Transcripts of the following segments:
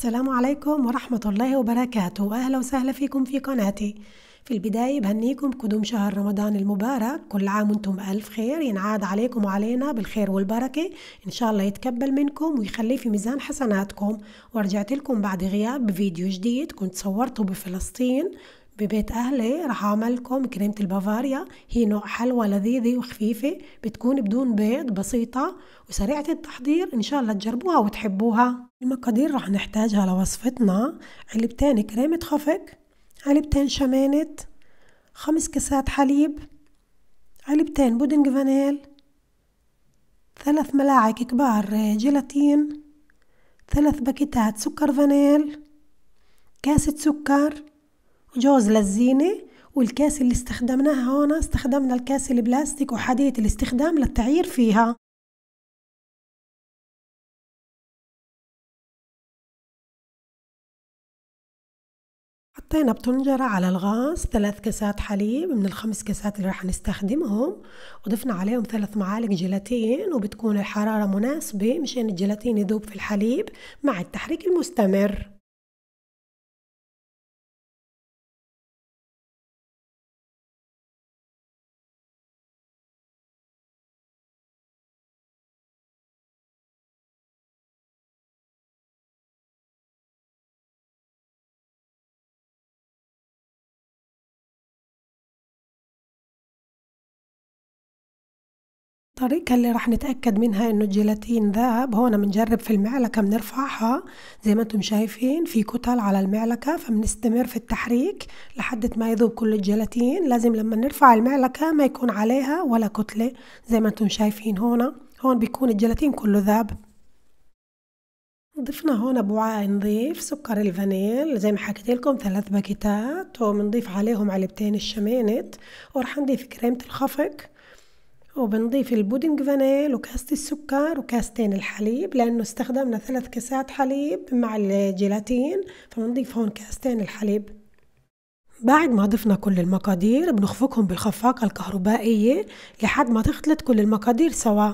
السلام عليكم ورحمة الله وبركاته أهلا وسهلا فيكم في قناتي في البداية بهنيكم بقدوم شهر رمضان المبارك كل عام وانتم ألف خير ينعاد عليكم وعلينا بالخير والبركة إن شاء الله يتكبل منكم ويخليه في ميزان حسناتكم ورجعت لكم بعد غياب بفيديو جديد كنت صورته بفلسطين ببيت أهلي رح أعملكم كريمة البافاريا هي نوع حلوى لذيذة وخفيفة بتكون بدون بيض بسيطة وسريعة التحضير إن شاء الله تجربوها وتحبوها المقادير رح نحتاجها لوصفتنا علبتين كريمة خفق علبتين شمانة خمس كاسات حليب علبتين بودنج فانيل ثلاث ملاعق كبار جيلاتين ثلاث باكيتات سكر فانيل كاسة سكر جوز للزينة والكاس اللي استخدمناها هون استخدمنا الكاس البلاستيك وحادية الاستخدام للتعيير فيها حطينا بطنجرة على الغاز ثلاث كاسات حليب من الخمس كاسات اللي راح نستخدمهم وضفنا عليهم ثلاث معالق جيلاتين وبتكون الحرارة مناسبة مشان الجيلاتين يذوب في الحليب مع التحريك المستمر الطريقة اللي راح نتأكد منها إنه الجيلاتين ذاب هون بنجرب في المعلقة بنرفعها زي ما انتم شايفين في كتل على المعلقة فبنستمر في التحريك لحد ما يذوب كل الجيلاتين لازم لما نرفع المعلقة ما يكون عليها ولا كتلة زي ما انتم شايفين هون هون بيكون الجيلاتين كله ذاب ضفنا هون بوعاء نضيف سكر الفانيل زي ما حكيت لكم ثلاث باكيتات وبنضيف عليهم علبتين الشمينت ورح نضيف كريمة الخفق وبنضيف البودنج فانيل وكاسة السكر وكاستين الحليب لأنه استخدمنا ثلاث كاسات حليب مع الجيلاتين فبنضيف هون كاستين الحليب بعد ما ضفنا كل المقادير بنخفقهم بالخفاقة الكهربائية لحد ما تختلط كل المقادير سوا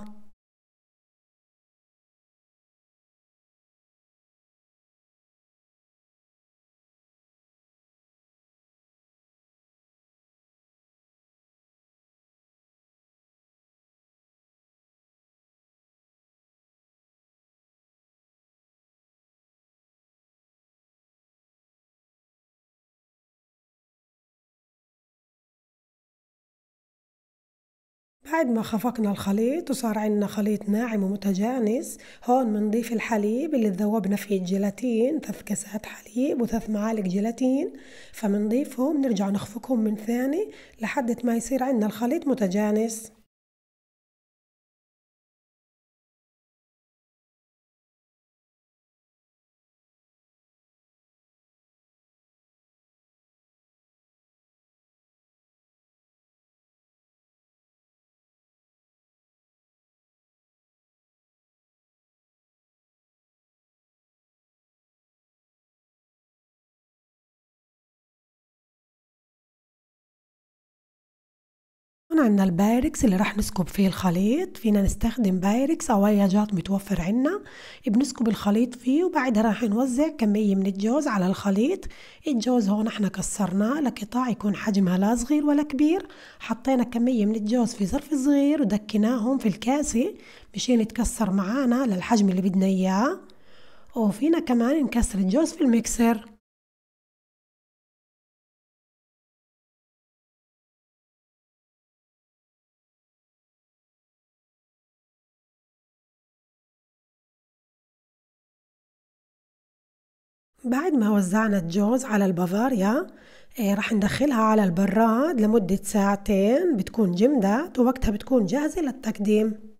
بعد ما خفقنا الخليط وصار عندنا خليط ناعم ومتجانس هون بنضيف الحليب اللي ذوبنا فيه الجيلاتين ثلاث كاسات حليب وثلاث معالق جيلاتين فبنضيفهم نرجع نخفقهم من ثاني لحد ما يصير عندنا الخليط متجانس هون عنا البايركس اللي راح نسكب فيه الخليط فينا نستخدم بايركس أو أي جات متوفر عنا بنسكب الخليط فيه وبعدها راح نوزع كمية من الجوز على الخليط الجوز هون احنا كسرناه لقطاع يكون حجمها لا صغير ولا كبير حطينا كمية من الجوز في ظرف صغير ودكناهم في الكاسة مشان يتكسر معانا للحجم اللي بدنا إياه وفينا كمان نكسر الجوز في الميكسر بعد ما وزعنا الجوز على البافاريا إيه رح ندخلها على البراد لمدة ساعتين بتكون جمدت ووقتها بتكون جاهزة للتقديم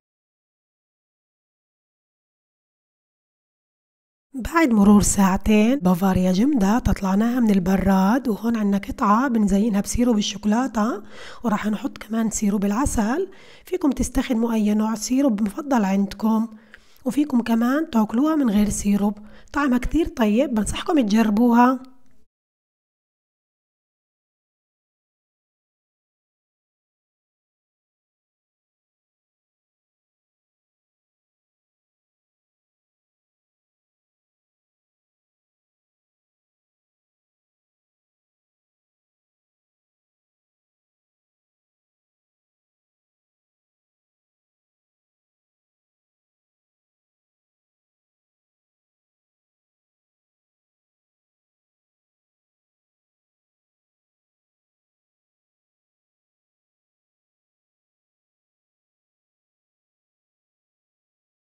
بعد مرور ساعتين بافاريا جمدت طلعناها من البراد وهون عنا قطعة بنزينها بسيروب الشوكولاتة وراح نحط كمان سيروب العسل فيكم تستخدموا أي نوع سيروب مفضل عندكم وفيكم كمان تاكلوها من غير سيروب طعمها كتير طيب بنصحكم تجربوها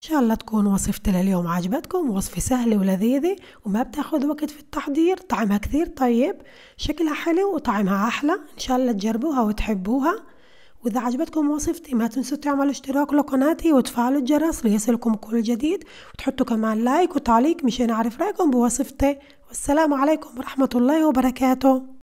إن شاء الله تكون وصفتي لليوم عجبتكم وصفة سهلة ولذيذة وما بتاخذ وقت في التحضير طعمها كثير طيب شكلها حلو وطعمها أحلى إن شاء الله تجربوها وتحبوها وإذا عجبتكم وصفتي ما تنسوا تعملوا اشتراك لقناتي وتفعلوا الجرس ليصلكم كل جديد وتحطوا كمان لايك وتعليق مشان أعرف رأيكم بوصفتي والسلام عليكم ورحمة الله وبركاته